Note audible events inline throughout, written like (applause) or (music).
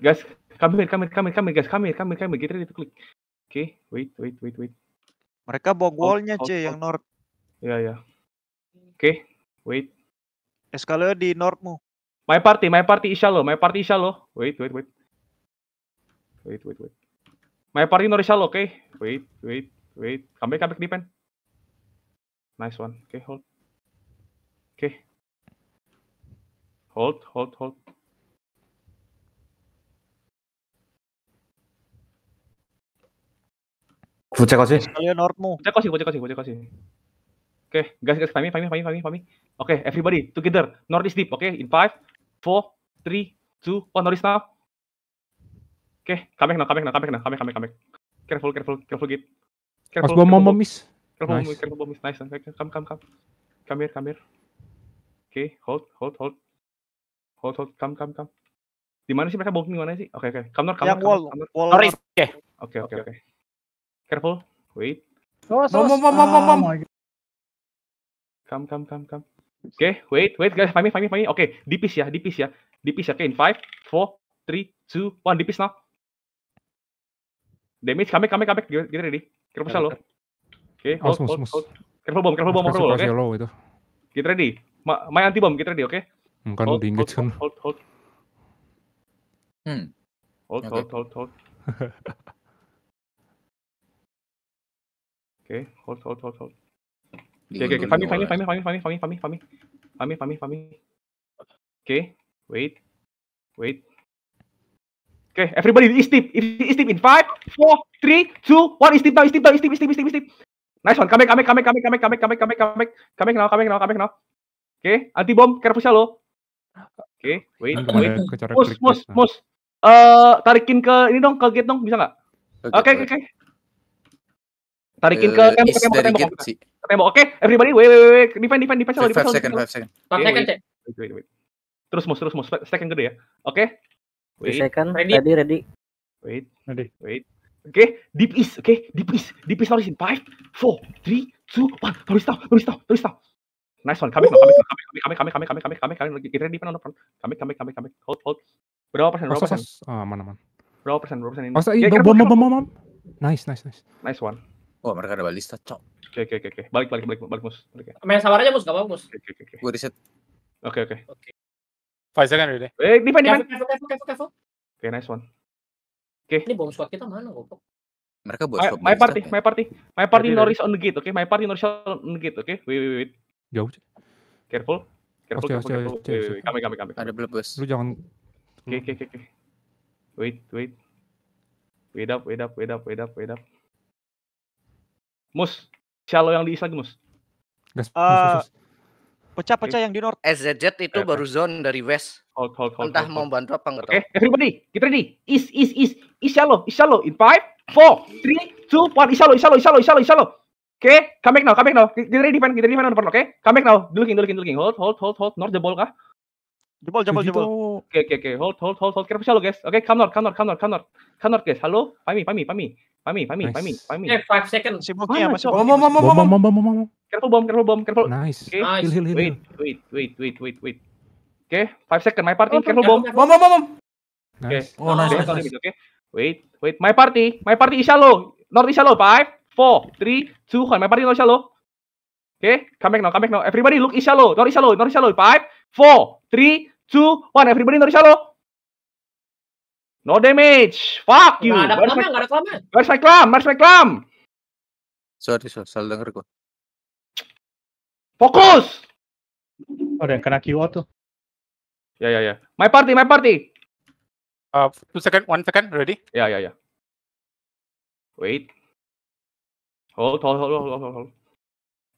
Guys, come here, come here, come here, come here, guys, come here, come here, come here. Get ready to click. Oke, okay, wait, wait, wait, wait. Mereka bawa goalnya C yang north. Iya, yeah, iya. Yeah. Oke, okay, wait. Escalade di northmu. My party, my party Isha lo, my party Isha lo. Wait, wait, wait. Wait, wait, wait. My party Isha lo, oke. Okay? Wait, wait, wait. Come back, come back, Nice one. Oke, okay, hold. Oke. Okay. Hold, hold, hold. Bucek sih. Kalian Nordmu. Bucek sih, bucek sih, bucek sih. Oke, guys, guys, pami, pami, pami, pami, pami. Oke, everybody together. North is deep. Oke, okay? in five, four, three, two, one. Oh, north is now. Oke, okay, come back now, come back now, come back now, come back, come back, Careful, careful, careful git Careful, Mas bom bom miss. Careful, nice. careful careful, miss. Nice. Come, come, come. Come here, come here. Oke, okay, hold, hold, hold. Hold, hold, come, come, come. Di mana sih mereka bom di mana sih? Oke, okay, oke. Okay. Come north, come north. Yang wall, wall. North. Oke, oke, oke. Careful. Wait. Oh, oh, mom, mom, mom, mom, mom. Oh come, come, come, come. Oke, okay, wait, wait guys. Fami, Fami, Fami. Oke, okay, dipis ya, dipis ya. Dipis ya. Oke, okay, in 5, 4, 3, 2, 1. Dipis now. Damage, comeback, come comeback. Get, get ready. Careful lo. Oke, okay, oh, hold, hold, hold, Careful bomb, careful bomb, careful bomb, oke. Okay? Itu. Get ready. Ma my anti bomb, get ready, oke. Okay? Bukan hmm, hold, kan. Hold, hold, hold. Hmm. Hold, okay. hold, hold, hold. (laughs) Okay, hold, hold, hold, hold. Oke, iya, oke, oke. Fami, Fami, Fami, Fami, Fami, Fami, Fami, Fami, Fami, Fami, Fami. Oke, okay, wait, wait. Oke, okay, everybody istip, istip in five, four, three, two, one. Istip istip istip, istip, istip, istip. Nice one. kamek, kamek, kamek, kamek, kamek, kamek, kamek, kamek, kamek, kamek, kamek, kamek, kamek, kamek, kamek, Oke, okay, anti bom, kerpusnya lo. Oke, okay, wait, wait. Mus, mus, mus. Eh, tarikin ke ini dong, ke gate dong, bisa nggak? Oke, oke, oke. Tarikin ke tembok, tembok, tembok, tembok. Tembok, oke. Everybody, wait, wait, wait. Defend, defend, defend. Five, defend second, five second. Five second, wait Wait, wait, Terus mus, terus mus. Stack yang gede ya. Oke. Wait. Second, ready, ready. Wait, ready, wait. Oke, okay. deep is, oke, okay. deep is, deep is larisin. Five, four, three, two, one. Tulis tahu, tulis tahu, tulis tahu. Nice one, kami, kami, kami, kami, kami, kami, kami, kami, kami, kami, kita di mana front? Kami, kami, kami, kami, hold, hold. Berapa persen? Berapa persen? Ah, mana, mana. Berapa persen? Berapa persen ini? Masa, ya, iya, bom, bom, bom, bom. Nice, nice, nice. Nice one. Oh, mereka ada balista, cok. Oke, okay, oke, okay, oke. Okay. Balik, balik, balik, balik, Mus. Balik, ya. Main sabar aja, Mus. Gak apa-apa, Mus. Oke, oke, oke. Gue reset. Oke, oke. Oke. Faisal kan udah. Eh, di mana Kevo, kevo, kevo, kevo. Oke, nice one. Oke. Ini bom squad kita mana, kok? Mereka buat squad. My, my party, my party. My party Norris on the gate, oke? Okay? My party Norris on the gate, oke? Okay? Wait, wait, wait. Jauh. Careful. Careful, okay, careful, careful. Eh, kami, kami, kami. Ada blebes. Lu jangan. Oke, oke, oke. Wait, wait. Wait up, wait up, wait up, wait up, wait up. Mus, Shallow yang di East lagi Mus. Gas, uh, pecah-pecah yang di North. SZZ itu eh, eh. baru zone dari West. Hold, hold, hold, Entah hold, hold. mau bantu apa enggak Oke, okay, everybody, get ready. East, East, East. East Shallow, East Shallow. In 5, 4, 3, 2, 1. East Shallow, East Shallow, East Shallow, East Shallow, East Shallow. Oke, okay, come back now, come back now. Kita ready, defend, kita ready, defend on the oke? Okay? Come back now. Dulu king, dulu king, dulu king. Hold, hold, hold, hold. North jebol kah? Jebol, jebol, jebol. Oke, oke, oke. Hold, hold, hold, hold. Kita shallow guys. Oke, okay, come north, come north, come north, come north. Come north guys. Halo, Pami, Pami, Pami. Pami, Pami, nice. Pami, Pami. Eh, 5 second. Boki apa sih? Bom, ya, bom, bom, bom, bom, bom, bom, bom. Careful bom, careful bom, careful. Nice. Okay. nice. Heal, heal, heal. Wait, wait, wait, wait, wait, wait. Oke, okay, 5 second my party. Oh, careful bom. Bom, bom, bom, bom. Oke. Oh, nice. Oke. Nice. Okay. Wait, wait, my party. My party is lo. North is lo, 5, 4, 3, 2, 1. My party north Oke, Okay, come back now, come back now. Everybody look is lo, North is lo, north is lo. 5, 4, 3, 2, 1. Everybody north is lo. No damage. Fuck you. Gak ada klamnya, gak ada klamnya. Mars reklam, Mars reklam. Sorry, sorry. Salah denger gua. Fokus! Oh, ada yang kena QO tuh. Ya, ya, ya. My party, my party. Uh, two second, one second. Ready? Ya, ya, ya. Wait. Hold, hold, hold, hold, hold, hold.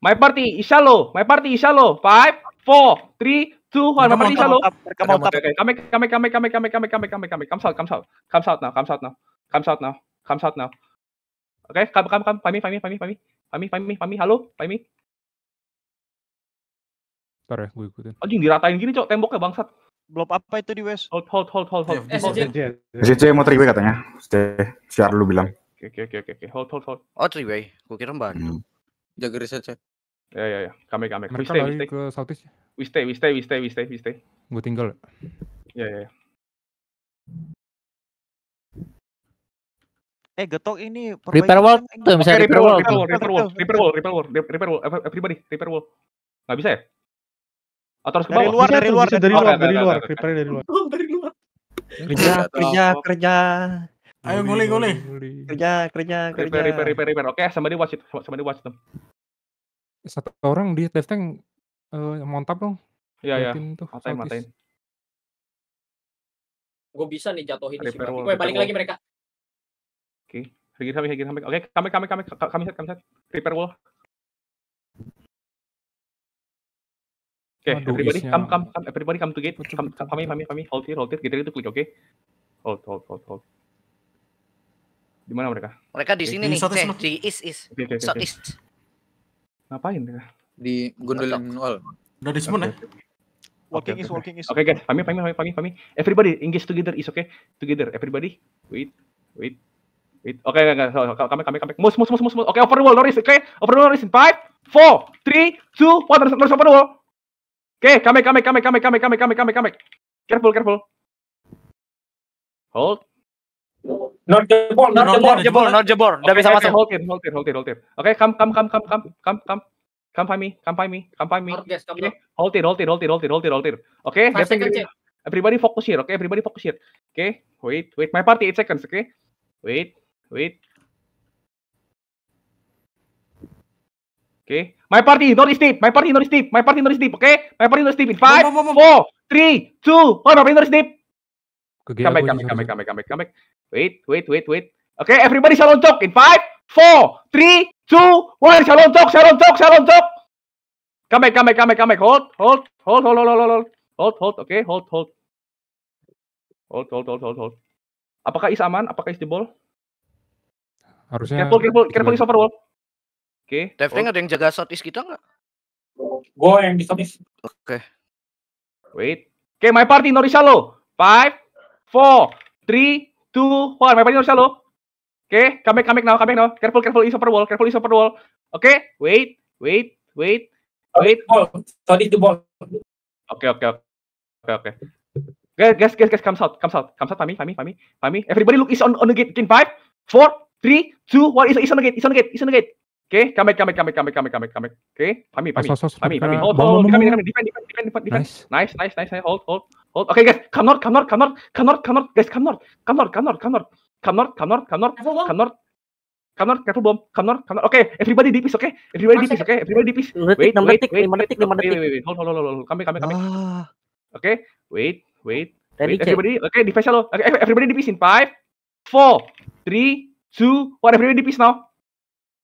My party, Isalo. My party, Isalo. Five, four, three, Two, Juan Manuel Rizalo. Come out, come come come come come come come come come comes out, comes out, comes out now, out now, out now, comes out now. Okay, come come come, Pami, Pami, Pami, Pami, Pami, Pami, Pami, halo, Pami. Ntar ya, gue ikutin. Anjing diratain gini cok temboknya bangsat. Blok apa itu di West? Hold, hold, hold, hold, hold. SJ mau triway katanya. Siar lu bilang. Oke, oke, oke, oke. Hold, hold, hold. Oh, triway. Gue kira bantu. Jaga riset, cek. Ya ya ya, kami kami. Mereka we stay, lari we stay. ke Southeast. Ya? We stay, we stay, we stay, we stay, we stay. Gue tinggal. Ya ya. ya. Eh getok ini repair wall tuh misalnya repair wall, repair wall, repair wall, repair wall, repair wall, everybody repair wall. Gak bisa ya? Atau harus ke bawah? Dari luar, dari luar, dari luar, dari luar, repair dari luar. Dari luar. Kerja, kerja, kerja. Ayo guli, guli. Kerja, kerja, kerja. Repair, repair, repair, repair. Oke, somebody watch it, somebody watch them satu orang di left tank uh, montap dong. Iya, iya. Matain, matain. Gue bisa nih jatuhin di sini. Gue balik lagi mereka. Oke. Okay. Regin sampai, Regin sampai. Oke, okay. kami, kami, kami, kami set, kami set. Repair wall. Oke, okay, everybody isnya. come, come, come, everybody come to gate. Come, come, kami, kami, kami, hold here, hold here. Kita itu klik, oke? Okay? Hold, hold, hold, hold. Di mana mereka? Mereka di sini nih, di is, is. Okay, okay, okay, southeast. Ngapain ya? Di Gondolin Wall. Udah di semua okay. ya? Walking okay, is walking is. Oke okay, guys, pami pami pami pami pami. Everybody engage together is okay. Together everybody. Wait, wait, wait. Oke okay, guys, kami kami kami. Mus mus mus mus. Oke okay, over the wall, Loris. Oke, okay? over the wall, Loris. Five, four, three, two, one. Terus terus over the wall. Oke, okay, kami kami kami kami kami kami kami kami kami. Careful, careful. Hold. Not Jebor, not Jebor, Jebor, not Jebor. Udah bisa masuk. Hold it, hold it, hold it, hold it. Oke, okay, come, come, come, come, come, come, come. Come find me, come find me, come find me. Okay. Hold it, hold it, hold it, hold it, hold it, hold it. Oke, okay, everybody focus here, okay? Everybody focus here. Okay, wait, wait. My party 8 seconds, okay? Wait, wait. Okay, my party not is my party not is my party not is deep, okay? My party not is deep in 5, 4, 3, 2, 1, my party not is Come kami, kami, kami, kami, kami. kamek. Wait, Wait, wait, wait, wait. Okay, everybody shalom talk in 5, 4, 3, 2, one. Shalom talk, shalom talk, shalom talk. Kamek, kami, kami, kami. Hold, Hold, hold, hold, hold, hold, hold, hold, hold, hold. Okay, hold, hold, hold, hold, hold, hold, hold. Apakah is aman? Apakah is the ball? Harusnya. Careful, careful, careful is over wall. Oke. Okay, Devling ada yang jaga shot is kita nggak? Gue yang di shot is. Oke. Okay. Wait. Oke, okay, my party Norisha lo. Five, four, three, two, one. Mepanya harusnya lo? Oke, okay. comeback, comeback now, comeback now. Careful, careful, is over wall, careful, is over wall. Oke, okay. wait, wait, wait, wait. Ball. Sorry, the ball. Oke, okay, oke, okay, oke, okay, oke. Okay. Guys, guys, guys, guys, comes out, comes out, comes out. Pami, Pami, Pami, Pami. Everybody look is on on the gate. In five, four, three, two, one. Is is on the gate, is on the gate, is on the gate. Okay, come back, come back, come back, come back, come back, come back, come kami. Okay, Hold, hold, Kami, kami, defend, defend, defend, defend, defend. Nice, nice, nice, nice. Hold, hold, hold. Okay, guys, come north, come north, come north, come north, come north, guys, come north, come north, come north, come north, come north, come north, come north, come north. Come north, careful north, Come north, come north. Okay, everybody deep oke. okay. Everybody deep oke. okay. Everybody deep is. Wait, wait, wait, wait, wait, wait, wait. Hold, hold, hold, hold. Come kami, kami. Oke, wait, wait, wait. Everybody, okay, defense lo. Okay, everybody di is in five, four, three, two, one. Everybody di is now.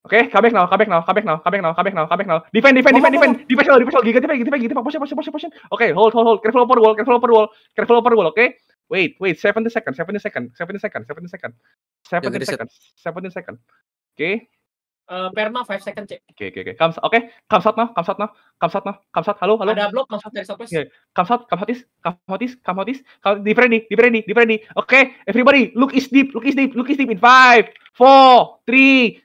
Oke, okay, comeback now, comeback now, comeback now, comeback now, comeback now, comeback now. Defend, defend, defend, defend, defend, defend, defend, giga, defend, defend, defend, push, push, push, push. Oke, hold, hold, hold. Careful over wall, careful over wall, careful over wall. Oke. Okay? Wait, wait, Seventy second, seventy second, seventy second, seventy second, seventy second, seventy second, second. Oke. Okay. Eh, perma 5 second check. Oke okay, oke okay, oke. Okay. Kams oke, okay. Kamsat nah, Kamsat nah, Kamsat nah, Kamsat. Halo halo. Ada blok Kamsat dari Southwest. Yeah. Kamsat, Kamsatis, Kamsatis, Kamsatis. Di Freddy, di Freddy, di Freddy. Oke, okay. everybody, look is deep, look is deep, look is deep in 5 4 3 2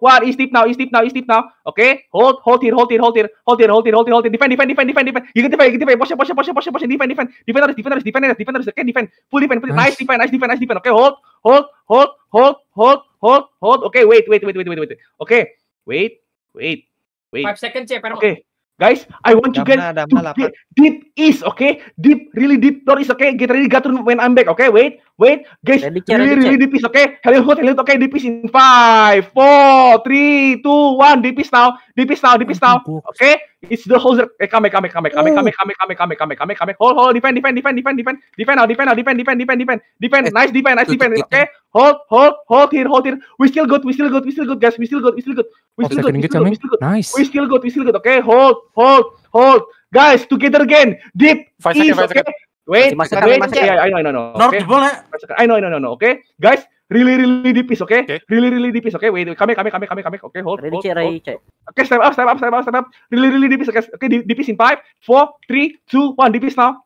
1 is deep now, is deep now, is deep now. Oke, okay. hold hold here, hold here, hold here. Hold here, hold here, hold here, hold here. Defend, defend, defend, defend, defend. You can defend, you can defend. Push, push, push, push, push, defend, defend. Defend harus, defend harus, defend harus, defend harus. Oke, defend. Full defend, full. Nice defend, nice defend, nice defend. Oke, okay. hold, hold, hold, hold, hold hold, hold. Oke, okay, wait, wait, wait, wait, wait, wait. Oke, okay. wait, wait, wait. Five seconds ya, Oke. Okay. Guys, I want you guys to deep, deep is, okay? Deep, really deep door is, okay? Get ready, gatun, when I'm back, okay? Wait, wait, guys, really, really deep is, okay? Hello, hold, hello, okay? Deep is in five, four, three, two, one. Deep is now, deep is now, deep is now, okay? It's the whole come, come, come, come, come, come, come, come, come, come, come, Hold hold defend defend defend defend defend defend now defend now defend defend defend defend defend eh. nice defend nice defend okay hold hold hold here hold here we still good we still good we still good guys we still good we still good we still good we still good nice we still good we still good okay hold hold hold guys together again deep east okay wait wait yeah I know I know I know okay I know I know I know okay guys really really deepis, oke? Okay? okay? Really really deepis, oke? Okay? Wait, kami kami kami kami kami, oke? Okay, hold, hold, hold. Oke, okay, step up, step up, step up, step up. Really really deepis, oke? Okay? okay, deep deepis in five, four, three, two, one, is now.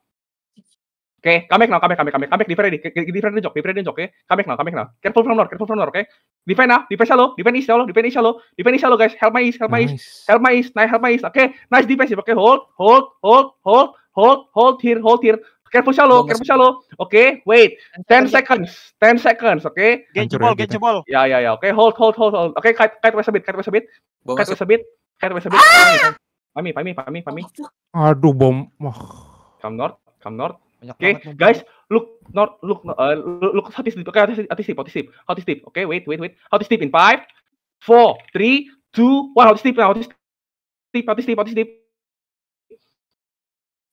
Oke, okay, kami now, kami kami kami. kami defend ready, defend ready jok, defend ready jok, oke? Okay? kenal, now, kenal. now. Careful from north, careful from north, oke? Okay? Defend now, defend shallow, defend is shallow, defend is shallow, defend is shallow guys, help my is, help my is, nice. help my is, nice, help my is, oke? Okay? Nice defensive, oke? Okay? Hold, hold, hold, hold, hold, hold here, hold here, Careful shallow, careful shallow. Oke, okay, wait. 10 seconds. 10 seconds, oke? Okay? Get jebol, get jebol. Ya, ya, ya. Oke, okay, hold, hold, hold, hold. Oke, okay, kite, kite west a bit, kite wes a bit. Kite wes a bit. Kite wes a bit. Pami, pami, pami, pami. Oh, Aduh, bom. Wah. Come north, come north. Oke, okay, guys, look north, look uh, look how this Oke, okay, how this how this how this Oke, okay, wait, wait, wait. How this in 5 4 3 2 1 how this now, how this how this how this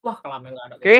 Wah, kelamin lah. ada. Oke. Okay.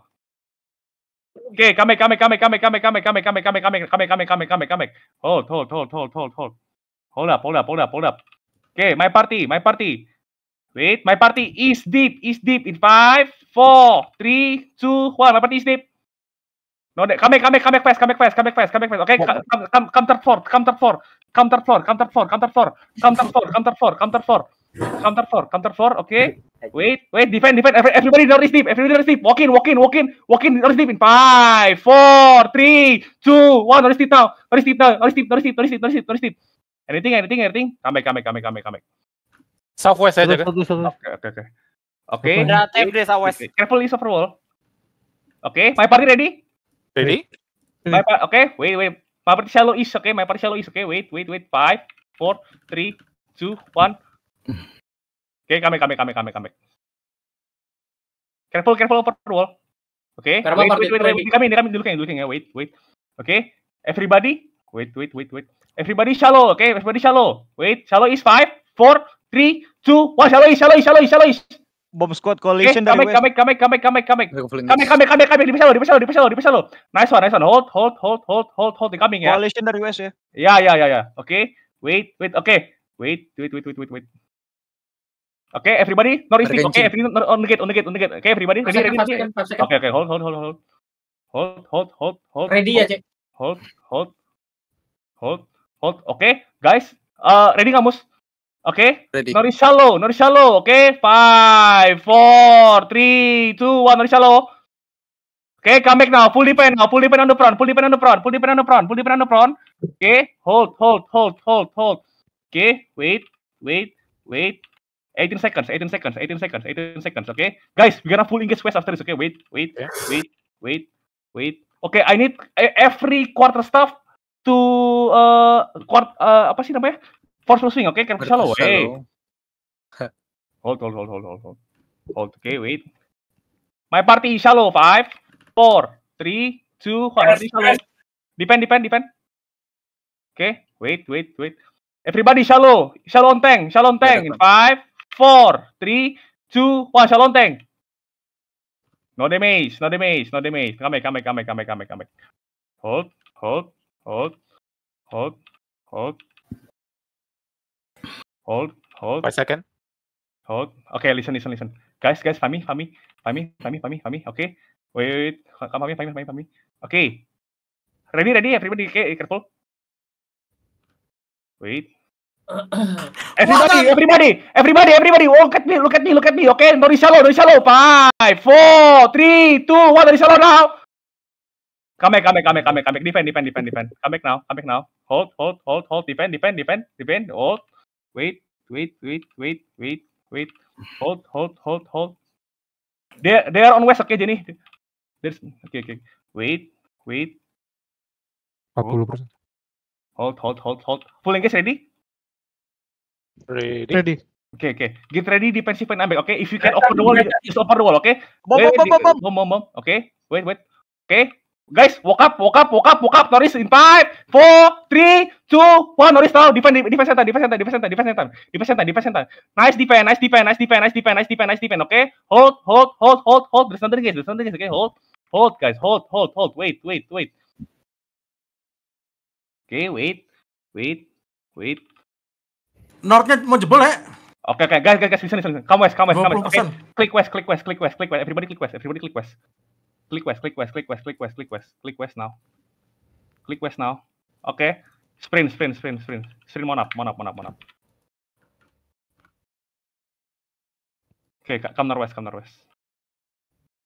Okay, come kamek, come kamek, come kamek, come kamek, come kamek, come kamek, come kamek, come back, come back, come back, come back, come back, come back, come back. Hold, hold, hold, hold, hold, hold. Hold up, hold up, hold up, hold up. Okay, my party, my party. Wait, my party is deep, is deep in five, four, three, two, one. My party is deep. No, come back, come back, come come, fast, come come, fast, come come, fast, come back come, Okay, come, come, come come, floor, come come, floor, come come, floor, come come, floor, come come, floor, come come, floor, come come, floor, come come, floor. Counter four, counter four, oke. Okay. Wait, wait, defend, defend. Everybody don't deep, everybody don't deep. Walk in, walk in, walk in, walk in don't deep in five, four, three, two, one. don't deep now, don't deep now, don't deep, don't deep, don't deep, don't deep, don't deep. Anything, anything, anything. Come back, come back, come back, come back, come back. Southwest aja kan? Oke, oke, oke. Oke. Udah take Southwest. Careful is over wall. Oke, okay. my party ready? Ready. Hmm. My party, oke, okay. wait, wait. My party shallow is, oke, okay. my party shallow is, oke, okay. wait, wait, wait. Five, four, three, two, one. Oke, kami, kami, kami, kami, kami. Careful, careful over wall. Oke, okay. Kami, kami dulu yang dulu ya. Wait, wait. Oke, okay. everybody. Wait, wait, wait, wait. Everybody shallow, oke? Okay? Everybody shallow. Wait, shallow is five, four, three, two, one. Shallow is, shallow is, shallow is, shallow is. Bomb squad coalition okay, dari west. kami, kami, kami, kami, kami, kami, kami, kami, kami, Di shallow, di shallow, di shallow, di shallow. Nice one, nice one. Hold, hold, hold, hold, hold, hold. coming ya. Coalition dari west ya. Ya, ya, ya, ya. Oke. Wait, wait, oke. Okay. Wait, wait, wait, wait, wait, wait. Oke, okay, everybody, not Oke, okay, everybody, on the gate, on the gate, on the gate. Oke, okay, everybody, ready, ready, ready. Oke, okay, oke, okay, hold, hold, hold, hold. Hold, hold, hold, hold. Ready hold, ya, Cek. Hold, hold, hold, hold. Oke, okay, guys, uh, ready nggak, Mus? Oke, okay. Ready. Nori Shalo, Nori Shalo, Oke, okay. five, four, three, two, one, Nori Shalo. Oke, okay, come back now. Full depend now. Full depend on the front. Full depend on the front. Full depend on the front. Full depend on the front. Oke, okay. hold, hold, hold, hold, hold. Oke, okay. wait, wait, wait, 18 seconds, 18 seconds, 18 seconds, 18 seconds, okay? Guys, we're gonna full engage fast after this, okay? Wait, wait, yeah. wait, wait, wait. Okay, I need e, every quarter staff to uh, quart, uh apa sih namanya? Force swing, okay? Can shallow, hey. hold, hold, hold, hold, hold, hold. Hold, okay, wait. My party is shallow. Five, four, three, two, 1. Yes, Yes. Depend, depend, depend. Okay, wait, wait, wait. Everybody shallow. Shallow on tank, shallow on tank. In five, Four, three, two, one. Shalom Tank. No damage, no damage, no damage. Come back, come back, come back, come back, come back, Hold, hold, hold, hold, hold. Hold, hold. One second. Hold. Okay, listen, listen, listen. Guys, guys, Fami, Fami, Fami, Fami, Fami, Fami. Okay. Wait, wait, wait. Fami, Fami, Fami, Fami. Okay. Ready, ready, everybody. Okay, careful. Wait everybody, everybody, everybody, everybody, oh, look at me, look at me, look at me. Okay, no reshallow, no reshallow. Five, four, three, two, one, no reshallow now. Come back, come back, come back, come back, come back. Defend, defend, defend, defend. Come back now, come back now. Hold, hold, hold, hold. Defend, defend, defend, defend. Hold. Wait, wait, wait, wait, wait, wait. Hold, hold, hold, hold. They, they are on west, okay, Jenny. There's, okay, okay. Wait, wait. 40%. Hold, hold, hold, hold. Full engage ready? Ready. Ready. Oke okay, oke. Okay. Get ready defensive and back. Oke, okay? if you can over the wall, just over the wall. Oke. Okay? Bom bom bom bom bom bom Oke. Okay? Wait wait. Oke. Okay? Guys, walk up, walk up, walk up, walk up. Norris in five, four, three, two, one. Norris tahu defense, defense center, defense center, defense center, defense center, defense center, defense center. Nice defense, nice defense, nice defense, nice defense, nice defense, nice defense. Oke, okay? hold, hold, hold, hold, hold. There's nothing guys, there's nothing guys. Oke, okay? hold, hold guys, hold, hold, hold. Wait, wait, wait. Oke, okay, wait, wait, wait. Northnya mau jebol ya? Oke oke guys guys guys listen listen kamu west kamu west kamu west. Klik west klik west klik west klik west everybody klik west everybody klik west. Klik west klik west klik west klik west klik west klik west now. Klik west now. Oke. Okay. Sprint sprint sprint sprint sprint Monap, monap, monap, monap. Oke okay, kamu northwest kamu northwest.